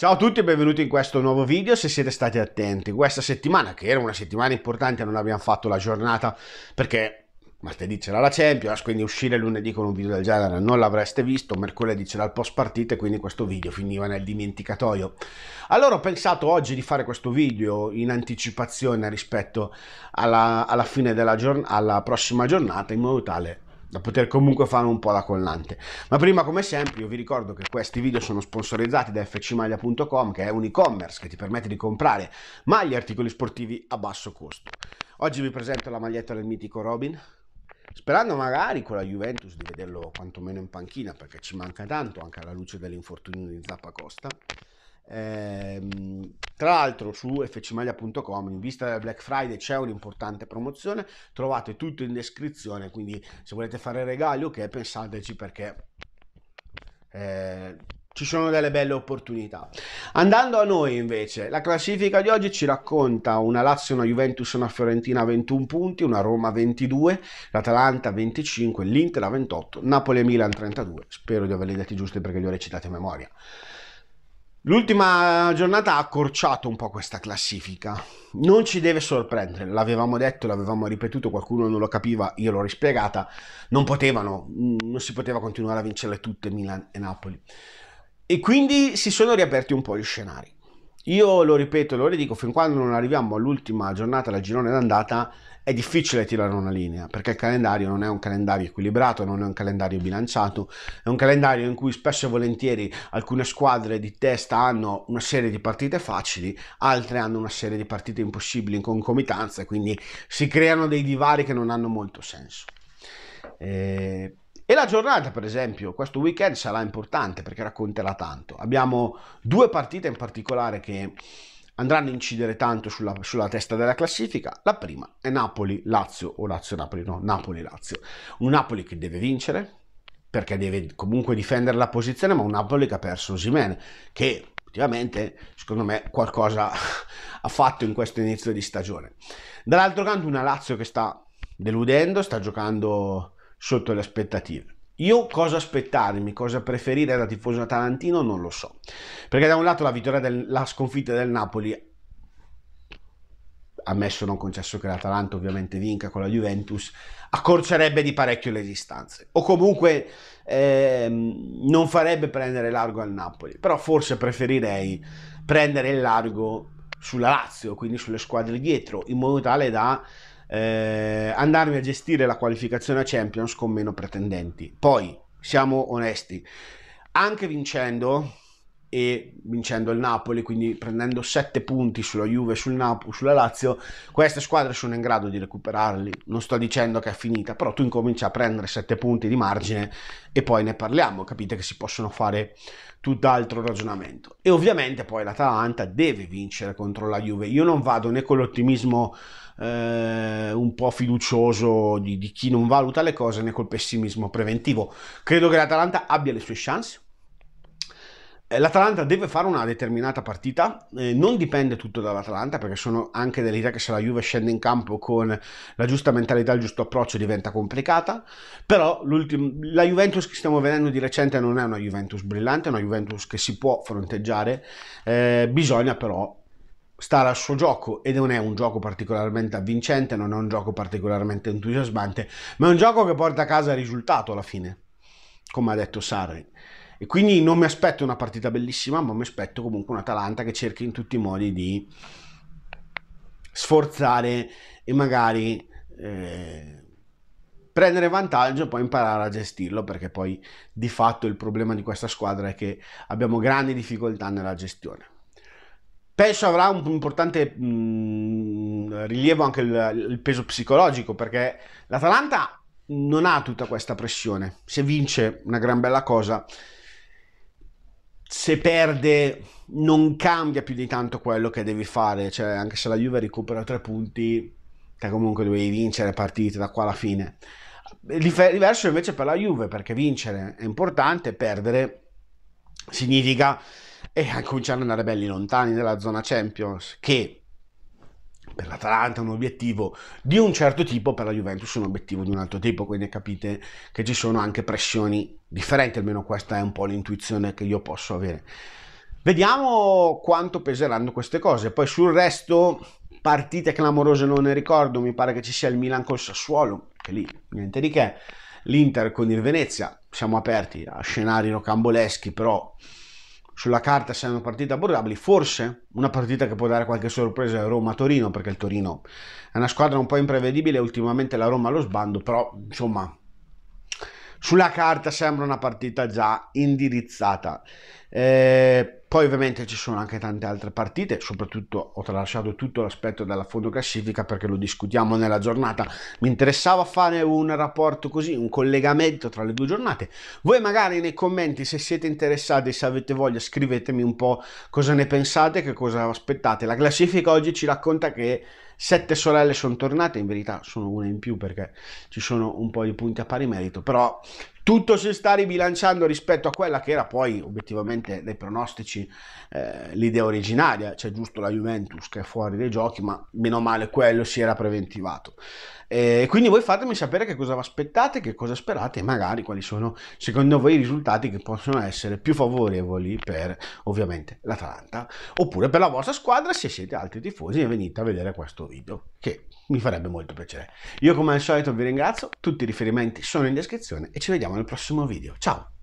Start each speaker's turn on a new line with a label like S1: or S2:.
S1: Ciao a tutti e benvenuti in questo nuovo video, se siete stati attenti, questa settimana, che era una settimana importante, non abbiamo fatto la giornata perché martedì c'era la Champions, quindi uscire lunedì con un video del genere non l'avreste visto, mercoledì c'era il post partita e quindi questo video finiva nel dimenticatoio. Allora ho pensato oggi di fare questo video in anticipazione rispetto alla, alla fine della giorn- alla prossima giornata in modo tale da poter comunque fare un po' la collante. Ma prima, come sempre, io vi ricordo che questi video sono sponsorizzati da fcmaglia.com, che è un e-commerce che ti permette di comprare maglie e articoli sportivi a basso costo. Oggi vi presento la maglietta del mitico Robin, sperando magari con la Juventus di vederlo quantomeno in panchina, perché ci manca tanto anche alla luce dell'infortunio di Zappa Costa. Eh, tra l'altro su fcmaglia.com in vista del Black Friday c'è un'importante promozione, trovate tutto in descrizione, quindi se volete fare regali ok pensateci perché eh, ci sono delle belle opportunità. Andando a noi invece, la classifica di oggi ci racconta una Lazio, una Juventus, una Fiorentina a 21 punti, una Roma 22, l'Atalanta 25, l'Inter a 28, Napoli e Milan 32, spero di averli dati giusti perché li ho recitati a memoria. L'ultima giornata ha accorciato un po' questa classifica. Non ci deve sorprendere, l'avevamo detto, l'avevamo ripetuto, qualcuno non lo capiva, io l'ho rispiegata. Non potevano, mm, non si poteva continuare a vincerle tutte Milan e Napoli. E quindi si sono riaperti un po' gli scenari. Io lo ripeto, lo ridico, fin quando non arriviamo all'ultima giornata la girone d'andata è difficile tirare una linea, perché il calendario non è un calendario equilibrato, non è un calendario bilanciato, è un calendario in cui spesso e volentieri alcune squadre di testa hanno una serie di partite facili, altre hanno una serie di partite impossibili in concomitanza, quindi si creano dei divari che non hanno molto senso. Eh, e la giornata, per esempio, questo weekend sarà importante perché racconterà tanto. Abbiamo due partite in particolare che andranno a incidere tanto sulla, sulla testa della classifica. La prima è Napoli-Lazio, o Lazio-Napoli, no, Napoli-Lazio. Un Napoli che deve vincere perché deve comunque difendere la posizione, ma un Napoli che ha perso Osimene, che ultimamente, secondo me, qualcosa ha fatto in questo inizio di stagione. Dall'altro canto una Lazio che sta deludendo, sta giocando sotto le aspettative. Io cosa aspettarmi, cosa preferire da tifoso atalantino non lo so, perché da un lato la, vittoria della sconfitta del Napoli ammesso non concesso che l'Atalanta ovviamente vinca con la Juventus, accorcerebbe di parecchio le distanze o comunque ehm, non farebbe prendere largo al Napoli, però forse preferirei prendere il largo sulla Lazio, quindi sulle squadre dietro, in modo tale da eh, andarmi a gestire la qualificazione a Champions con meno pretendenti. Poi, siamo onesti, anche vincendo e vincendo il Napoli, quindi prendendo 7 punti sulla Juve, sul Napoli, sulla Lazio, queste squadre sono in grado di recuperarli. Non sto dicendo che è finita, però tu incominci a prendere 7 punti di margine e poi ne parliamo, capite che si possono fare tutt'altro ragionamento. E ovviamente poi l'Atalanta deve vincere contro la Juve. Io non vado né con l'ottimismo eh, un po' fiducioso di, di chi non valuta le cose né col pessimismo preventivo. Credo che l'Atalanta abbia le sue chance eh, L'Atalanta deve fare una determinata partita, eh, non dipende tutto dall'Atalanta perché sono anche dell'idea che se la Juve scende in campo con la giusta mentalità, il giusto approccio diventa complicata, però la Juventus che stiamo vedendo di recente non è una Juventus brillante, è una Juventus che si può fronteggiare, eh, bisogna però stare al suo gioco e non è un gioco particolarmente avvincente, non è un gioco particolarmente entusiasmante, ma è un gioco che porta a casa il risultato alla fine, come ha detto Sarri. E quindi non mi aspetto una partita bellissima, ma mi aspetto comunque un Atalanta che cerchi in tutti i modi di sforzare e magari eh, prendere vantaggio e poi imparare a gestirlo, perché poi di fatto il problema di questa squadra è che abbiamo grandi difficoltà nella gestione. Penso avrà un importante mh, mm, rilievo anche il, il peso psicologico, perché l'Atalanta non ha tutta questa pressione. Se vince, una gran bella cosa se perde non cambia più di tanto quello che devi fare, cioè anche se la Juve recupera tre punti, che comunque dovevi vincere partite da qua alla fine. Diverso invece per la Juve, perché vincere è importante, perdere significa eh, cominciare ad andare belli lontani nella zona Champions, che per l'Atalanta un obiettivo di un certo tipo, per la Juventus un obiettivo di un altro tipo, quindi capite che ci sono anche pressioni differenti, almeno questa è un po' l'intuizione che io posso avere. Vediamo quanto peseranno queste cose, poi sul resto partite clamorose non ne ricordo, mi pare che ci sia il Milan col Sassuolo, che lì niente di che, l'Inter con il Venezia, siamo aperti a scenari rocamboleschi, però sulla carta siano partite abbordabili, forse una partita che può dare qualche sorpresa è Roma-Torino, perché il Torino è una squadra un po' imprevedibile, ultimamente la Roma lo sbando, però insomma sulla carta sembra una partita già indirizzata. Eh, poi ovviamente ci sono anche tante altre partite, soprattutto ho tralasciato tutto l'aspetto della fondo perché lo discutiamo nella giornata. Mi interessava fare un rapporto così, un collegamento tra le due giornate. Voi magari nei commenti se siete interessati, se avete voglia, scrivetemi un po' cosa ne pensate, che cosa aspettate. La classifica oggi ci racconta che sette sorelle sono tornate, in verità sono una in più perché ci sono un po' di punti a pari merito, però tutto si sta ribilanciando rispetto a quella che era poi obiettivamente dai pronostici eh, l'idea originaria, c'è giusto la Juventus che è fuori dai giochi, ma meno male quello si era preventivato. E quindi voi fatemi sapere che cosa vi aspettate, che cosa sperate e magari quali sono secondo voi i risultati che possono essere più favorevoli per ovviamente l'Atalanta oppure per la vostra squadra se siete altri tifosi e venite a vedere questo video che mi farebbe molto piacere. Io come al solito vi ringrazio, tutti i riferimenti sono in descrizione e ci vediamo nel prossimo video. Ciao!